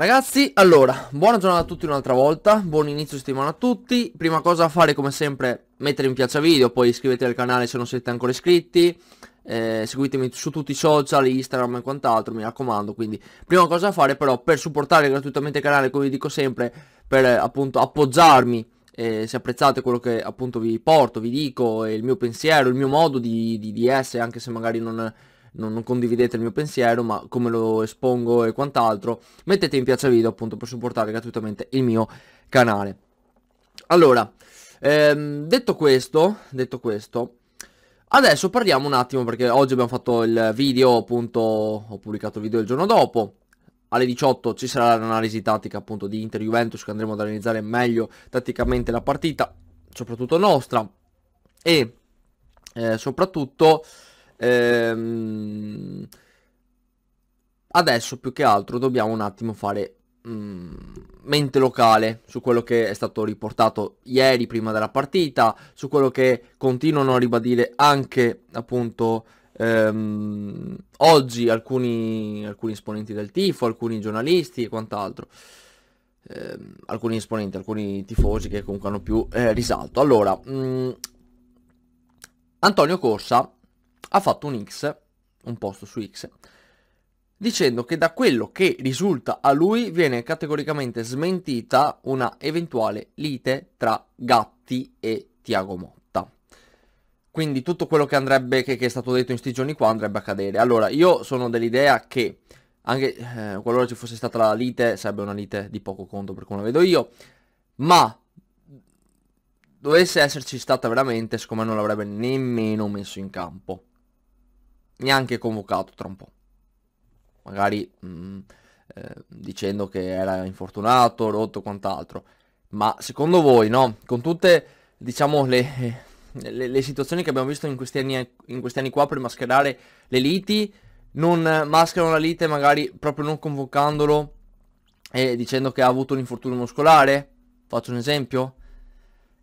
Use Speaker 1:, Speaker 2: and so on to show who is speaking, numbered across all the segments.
Speaker 1: Ragazzi, allora, buona giornata a tutti un'altra volta, buon inizio settimana a tutti, prima cosa a fare come sempre mettere mi piace al video, poi iscrivetevi al canale se non siete ancora iscritti, eh, seguitemi su tutti i social, Instagram e quant'altro, mi raccomando, quindi prima cosa a fare però per supportare gratuitamente il canale, come vi dico sempre, per appunto appoggiarmi eh, se apprezzate quello che appunto vi porto, vi dico, il mio pensiero, il mio modo di, di, di essere, anche se magari non, non, non, condividete il mio pensiero, ma come lo espongo e quant'altro, mettete in piace video appunto per supportare gratuitamente il mio canale. Allora, ehm, detto questo, detto questo, adesso parliamo un attimo perché oggi abbiamo fatto il video, appunto ho pubblicato il video il giorno dopo, alle 18 ci sarà l'analisi tattica appunto di Inter-Juventus che andremo ad analizzare meglio tatticamente la partita, soprattutto nostra, e eh, soprattutto ehm, adesso più che altro dobbiamo un attimo fare mh, mm, mente locale su quello che è stato riportato ieri prima della partita, su quello che continuano a ribadire anche appunto ehm, oggi alcuni, alcuni, esponenti del tifo, alcuni giornalisti e quant'altro. Ehm, alcuni esponenti, alcuni tifosi che comunque hanno più eh, risalto. Allora, mh, mm, Antonio Corsa ha fatto un X, un posto su X, dicendo che da quello che risulta a lui viene categoricamente smentita una eventuale lite tra Gatti e Tiago Mo. Quindi tutto quello che andrebbe, che, che è stato detto in questi giorni qua andrebbe a cadere. Allora, io sono dell'idea che anche eh, qualora ci fosse stata la lite, sarebbe una lite di poco conto per come la vedo io, ma dovesse esserci stata veramente, siccome non l'avrebbe nemmeno messo in campo, neanche convocato tra un po'. Magari mh, mm, eh, dicendo che era infortunato, rotto, quant'altro. Ma secondo voi, no? Con tutte, diciamo, le, le, le, situazioni che abbiamo visto in questi, anni, in questi anni qua per mascherare le liti, non mascherano la lite magari proprio non convocandolo e dicendo che ha avuto un infortunio muscolare, faccio un esempio,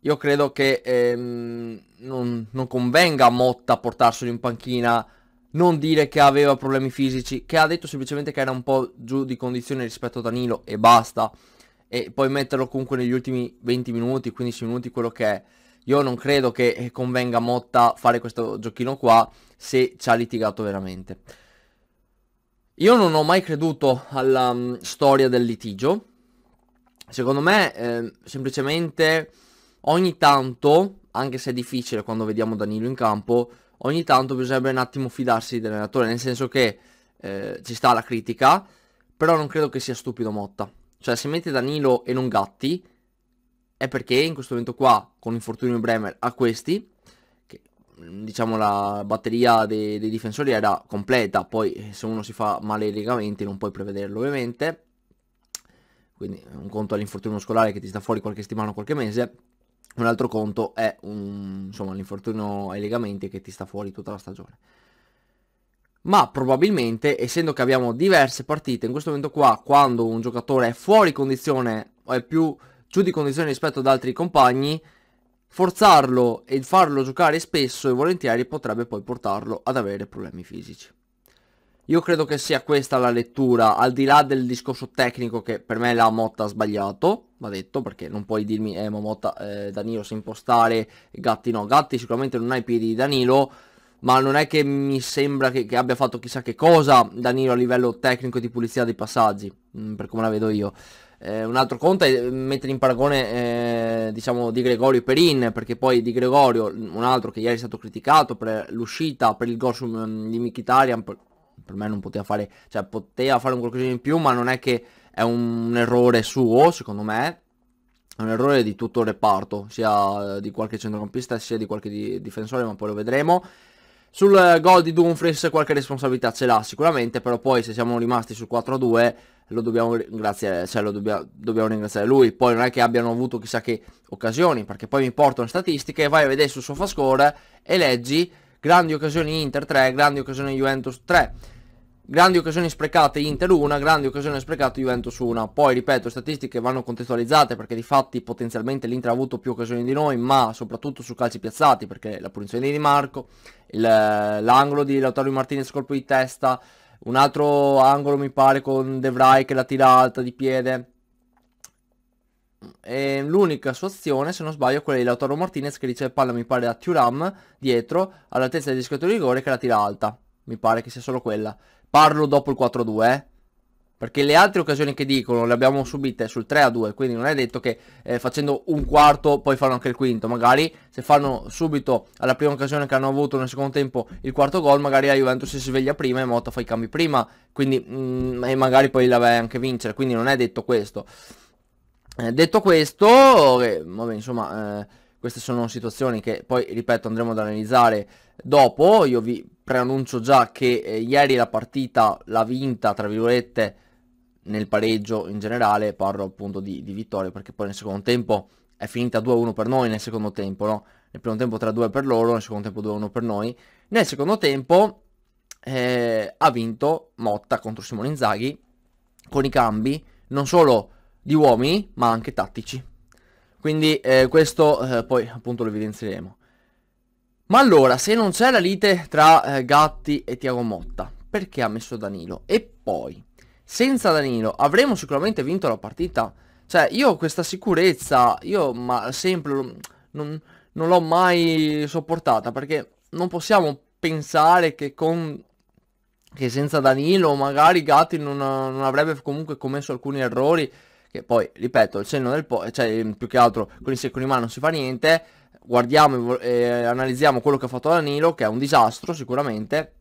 Speaker 1: io credo che ehm, non, non, convenga a Motta portarselo in panchina, non dire che aveva problemi fisici, che ha detto semplicemente che era un po' giù di condizione rispetto a Danilo e basta, e poi metterlo comunque negli ultimi 20 minuti, 15 minuti, quello che è. Io non credo che eh, convenga a Motta fare questo giochino qua se ci ha litigato veramente. Io non ho mai creduto alla um, storia del litigio. Secondo me, eh, semplicemente, ogni tanto, anche se è difficile quando vediamo Danilo in campo, ogni tanto bisognerebbe un attimo fidarsi dell'allenatore, nel senso che eh, ci sta la critica, però non credo che sia stupido Motta. Cioè, se mette Danilo e non Gatti, è perché in questo momento qua, con l'infortunio Bremer, a questi, che diciamo la batteria dei, dei difensori era completa, poi se uno si fa male ai legamenti non puoi prevederlo ovviamente, quindi un conto è l'infortunio muscolare che ti sta fuori qualche settimana o qualche mese, un altro conto è un, insomma, l'infortunio ai legamenti che ti sta fuori tutta la stagione. Ma probabilmente, essendo che abbiamo diverse partite, in questo momento qua, quando un giocatore è fuori condizione o è più giù di condizioni rispetto ad altri compagni, forzarlo e farlo giocare spesso e volentieri potrebbe poi portarlo ad avere problemi fisici. Io credo che sia questa la lettura, al di là del discorso tecnico che per me la Motta ha sbagliato, va detto, perché non puoi dirmi, eh ma Motta, eh, Danilo sa impostare, Gatti no, Gatti sicuramente non ha i piedi di Danilo, ma non è che mi sembra che, che abbia fatto chissà che cosa Danilo a livello tecnico di pulizia dei passaggi, mh, mm, per come la vedo io eh, un altro conto è mettere in paragone eh, diciamo Di Gregorio e Perin perché poi Di Gregorio un altro che ieri è stato criticato per l'uscita per il gol mm, di Mkhitaryan per, per, me non poteva fare cioè poteva fare un qualcosa in più ma non è che è un errore suo secondo me è un errore di tutto il reparto, sia di qualche centrocampista sia di qualche di difensore, ma poi lo vedremo. Sul eh, gol di Dumfries qualche responsabilità ce l'ha sicuramente, però poi se siamo rimasti sul 4-2 lo dobbiamo ringraziare, cioè lo dobbia, dobbiamo ringraziare lui. Poi non è che abbiano avuto chissà che occasioni, perché poi mi portano statistiche, vai a vedere sul SofaScore e leggi grandi occasioni Inter 3, grandi occasioni Juventus 3 grandi occasioni sprecate Inter una, grandi occasioni sprecate Juventus una. Poi ripeto, statistiche vanno contestualizzate perché di fatti potenzialmente l'Inter ha avuto più occasioni di noi, ma soprattutto su calci piazzati perché la punizione di Di Marco, l'angolo di Lautaro Martinez colpo di testa, un altro angolo mi pare con De Vrij che la tira alta di piede. E l'unica sua azione, se non sbaglio, è quella di Lautaro Martinez che riceve palla, mi pare, da Thuram dietro, all'altezza del discreto di rigore che la tira alta. Mi pare che sia solo quella parlo dopo il 4-2, eh? Perché le altre occasioni che dicono le abbiamo subite sul 3 a 2, quindi non è detto che eh, facendo un quarto poi fanno anche il quinto, magari se fanno subito alla prima occasione che hanno avuto nel secondo tempo il quarto gol, magari la Juventus si sveglia prima e Motta fa i cambi prima, quindi mm, e magari poi la vai anche a vincere, quindi non è detto questo. Eh, detto questo, eh, vabbè, insomma, eh, queste sono situazioni che poi, ripeto, andremo ad analizzare dopo. Io vi preannuncio già che eh, ieri la partita l'ha vinta, tra virgolette, nel pareggio in generale, parlo appunto di, di vittoria, perché poi nel secondo tempo è finita 2-1 per noi nel secondo tempo, no? Nel primo tempo 3-2 per loro, nel secondo tempo 2-1 per noi. Nel secondo tempo eh, ha vinto Motta contro Simone Inzaghi con i cambi non solo di uomini ma anche tattici. Quindi eh, questo eh, poi appunto lo evidenzieremo. Ma allora, se non c'è la lite tra eh, Gatti e Tiago Motta, perché ha messo Danilo? E poi, senza Danilo avremmo sicuramente vinto la partita? Cioè, io ho questa sicurezza, io ma sempre non, non l'ho mai sopportata, perché non possiamo pensare che con che senza Danilo magari Gatti non, non avrebbe comunque commesso alcuni errori che poi, ripeto, il senno del poi, cioè ehm, più che altro con il secco in mano non si fa niente, guardiamo e analizziamo quello che ha fatto Danilo, che è un disastro sicuramente,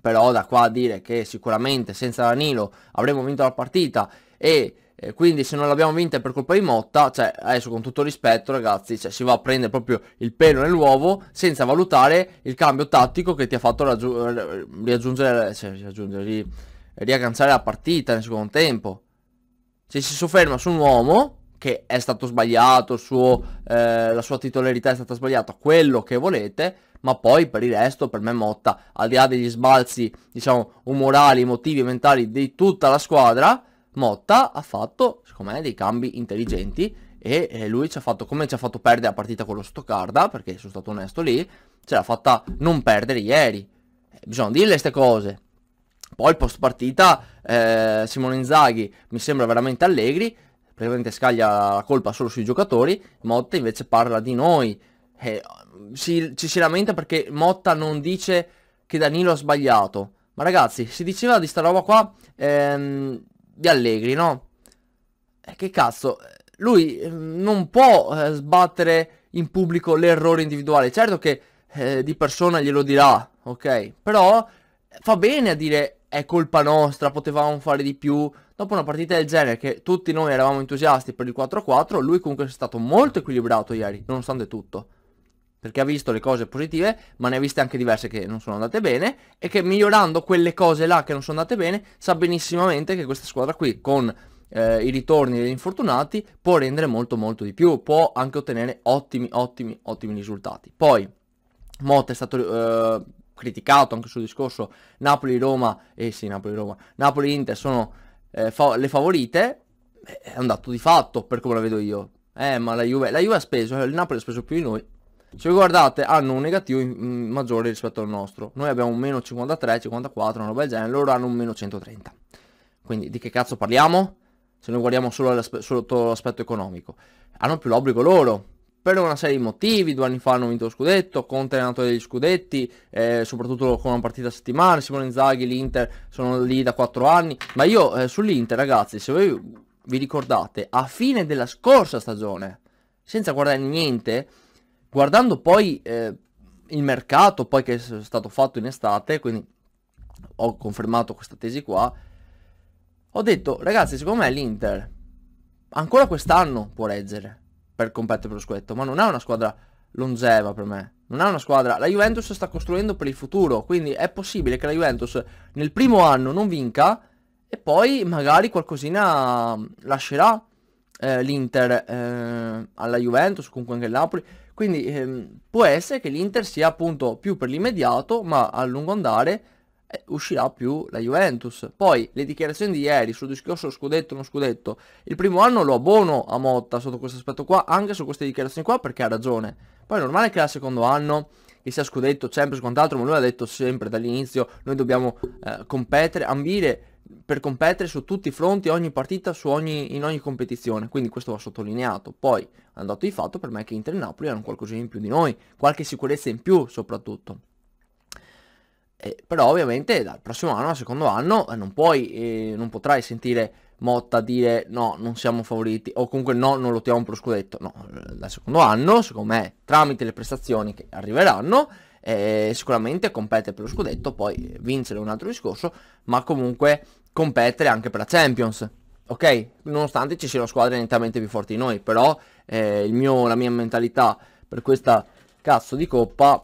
Speaker 1: però da qua a dire che sicuramente senza Danilo avremmo vinto la partita e eh, quindi se non l'abbiamo vinta è per colpa di Motta, cioè adesso con tutto rispetto ragazzi, cioè, si va a prendere proprio il pelo nell'uovo senza valutare il cambio tattico che ti ha fatto eh, riaggiungere, cioè, riaggiungere ri riagganciare la partita nel secondo tempo cioè si sofferma su un uomo che è stato sbagliato, suo, eh, la sua titolarità è stata sbagliata, quello che volete, ma poi per il resto, per me Motta, al di là degli sbalzi, diciamo, umorali, emotivi, mentali di tutta la squadra, Motta ha fatto, secondo me, dei cambi intelligenti e lui ci ha fatto, come ci ha fatto perdere la partita con lo Stoccarda, perché sono stato onesto lì, ce l'ha fatta non perdere ieri. Eh, bisogna dirle queste cose. Poi post partita eh, Simone Inzaghi mi sembra veramente Allegri, praticamente scaglia la colpa solo sui giocatori, Motta invece parla di noi, eh, si, ci si lamenta perché Motta non dice che Danilo ha sbagliato, ma ragazzi si diceva di sta roba qua ehm, di Allegri, no? Eh, che cazzo, lui ehm, non può eh, sbattere in pubblico l'errore individuale, certo che eh, di persona glielo dirà, ok? Però fa bene a dire è colpa nostra, potevamo fare di più. Dopo una partita del genere che tutti noi eravamo entusiasti per il 4-4, lui comunque è stato molto equilibrato ieri, nonostante tutto. Perché ha visto le cose positive, ma ne ha viste anche diverse che non sono andate bene, e che migliorando quelle cose là che non sono andate bene, sa benissimamente che questa squadra qui, con eh, i ritorni degli infortunati, può rendere molto molto di più, può anche ottenere ottimi, ottimi, ottimi risultati. Poi, Motta è stato... Eh, criticato anche sul discorso Napoli-Roma, e eh sì Napoli-Roma, Napoli-Inter sono eh, fa- le favorite, eh, è un dato di fatto per come la vedo io. Eh, ma la Juve, la Juve ha speso, il Napoli ha speso più di noi. Se voi guardate, hanno un negativo in, maggiore rispetto al nostro. Noi abbiamo un meno 53, 54, una roba del genere, loro hanno un meno 130. Quindi di che cazzo parliamo? Se noi guardiamo solo sotto l'aspetto economico. Hanno più l'obbligo loro, per una serie di motivi, due anni fa hanno vinto lo scudetto, Conte è allenatore degli scudetti, eh, soprattutto con una partita a settimana, Simone Inzaghi, l'Inter sono lì da quattro anni, ma io eh, sull'Inter ragazzi, se voi vi ricordate, a fine della scorsa stagione, senza guardare niente, guardando poi eh, il mercato, poi che è stato fatto in estate, quindi ho confermato questa tesi qua, ho detto ragazzi secondo me l'Inter ancora quest'anno può reggere per competere per lo scudetto, ma non è una squadra longeva per me. Non è una squadra. La Juventus sta costruendo per il futuro, quindi è possibile che la Juventus nel primo anno non vinca e poi magari qualcosina mm, lascerà eh, l'Inter eh, alla Juventus, comunque anche il Napoli. Quindi ehm, può essere che l'Inter sia appunto più per l'immediato, ma a lungo andare eh, uscirà più la Juventus. Poi le dichiarazioni di ieri sul discorso scudetto non scudetto, il primo anno lo abbono a Motta sotto questo aspetto qua, anche su queste dichiarazioni qua perché ha ragione. Poi è normale che al secondo anno che sia scudetto, sempre quant'altro, ma lui ha detto sempre dall'inizio noi dobbiamo eh, competere, ambire per competere su tutti i fronti, ogni partita, ogni, in ogni competizione, quindi questo va sottolineato. Poi, andato di fatto, per me che Inter e Napoli hanno qualcosa in più di noi, qualche sicurezza in più soprattutto. Eh, però ovviamente dal prossimo anno, al secondo anno, eh, non, puoi, eh, non potrai sentire Motta dire no, non siamo favoriti o comunque no, non lottiamo per lo scudetto. No, eh, dal secondo anno, secondo me, tramite le prestazioni che arriveranno, eh, sicuramente competere per lo scudetto, poi eh, vincere è un altro discorso, ma comunque competere anche per la Champions. Ok, nonostante ci siano squadre nettamente più forti di noi, però mio, la mia mentalità per questa cazzo di coppa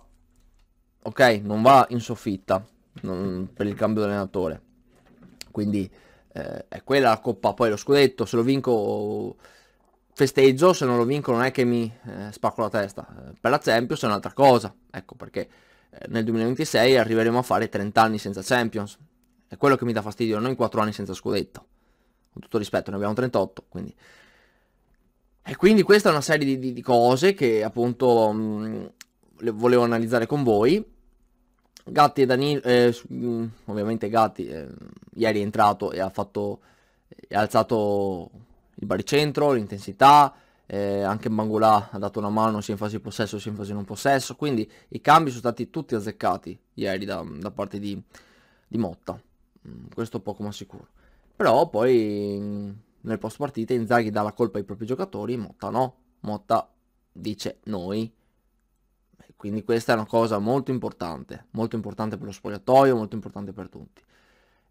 Speaker 1: ok, non va in soffitta non, per il cambio di allenatore. Quindi eh, è quella la coppa. Poi lo scudetto, se lo vinco festeggio, se non lo vinco non è che mi eh, spacco la testa. Eh, per la Champions è un'altra cosa. Ecco perché eh, nel 2026 arriveremo a fare 30 anni senza Champions. È quello che mi dà fastidio, non in 4 anni senza scudetto. Con tutto rispetto, ne abbiamo 38, quindi... E quindi questa è una serie di, di, di cose che appunto mh, mm, volevo analizzare con voi. Gatti e Danilo, eh, mm, ovviamente Gatti eh, ieri è entrato e ha fatto, eh, è alzato il baricentro, l'intensità, eh, anche Mangolà ha dato una mano sia in fase di possesso sia in fase non possesso, quindi i cambi sono stati tutti azzeccati ieri da, da parte di, di Motta, mm, questo poco ma sicuro. Però poi mm, nel post partita Inzaghi dà la colpa ai propri giocatori, Motta no, Motta dice noi quindi questa è una cosa molto importante, molto importante per lo spogliatoio, molto importante per tutti.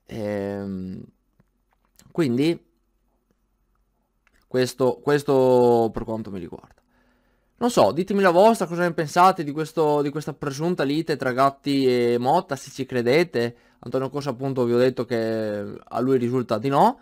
Speaker 1: Ehm, quindi questo, questo, per quanto mi riguarda. Non so, ditemi la vostra, cosa ne pensate di, questo, di questa presunta lite tra Gatti e Motta, se ci credete. Antonio Cosa appunto vi ho detto che a lui risulta di no.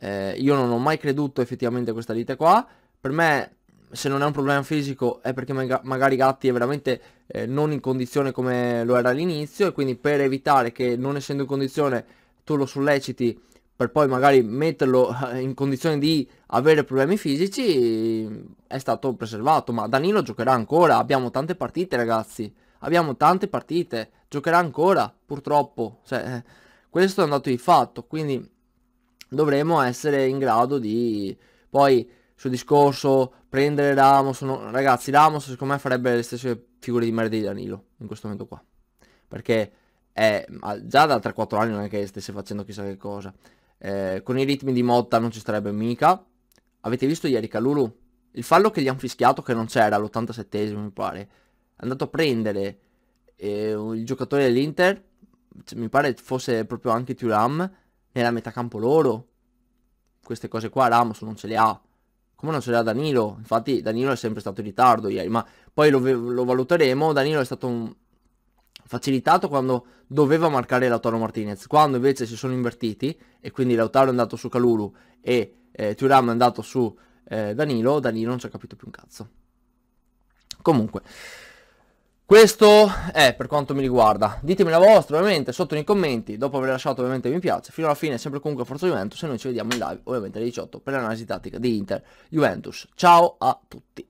Speaker 1: Eh, io non ho mai creduto effettivamente a questa lite qua. Per me se non è un problema fisico è perché maga magari Gatti è veramente eh, non in condizione come lo era all'inizio e quindi per evitare che non essendo in condizione tu lo solleciti per poi magari metterlo eh, in condizione di avere problemi fisici è stato preservato ma Danilo giocherà ancora abbiamo tante partite ragazzi abbiamo tante partite giocherà ancora purtroppo cioè, eh, questo è un dato di fatto quindi dovremo essere in grado di poi sul discorso prendere Ramos no, ragazzi, Ramos secondo me farebbe le stesse figure di merda di Danilo in questo momento qua. Perché è, già da 3-4 anni non è che stesse facendo chissà che cosa. Eh, con i ritmi di Motta non ci starebbe mica. Avete visto ieri Calulu? Il fallo che gli hanno fischiato che non c'era all'87 esimo mi pare. È andato a prendere eh, il giocatore dell'Inter, mi pare fosse proprio anche Turam, nella metà campo loro. Queste cose qua Ramos non ce le ha come non ce l'ha Danilo? Infatti Danilo è sempre stato in ritardo ieri, ma poi lo, lo valuteremo. Danilo è stato un... facilitato quando doveva marcare Lautaro Martinez, quando invece si sono invertiti e quindi Lautaro è andato su Calulu e eh, Thuram è andato su eh, Danilo, Danilo non ci ha capito più un cazzo. Comunque, questo è per quanto mi riguarda. Ditemi la vostra ovviamente sotto nei commenti, dopo aver lasciato ovviamente mi piace. Fino alla fine sempre comunque Forza Juventus e noi ci vediamo in live ovviamente alle 18 per l'analisi tattica di Inter Juventus. Ciao a tutti.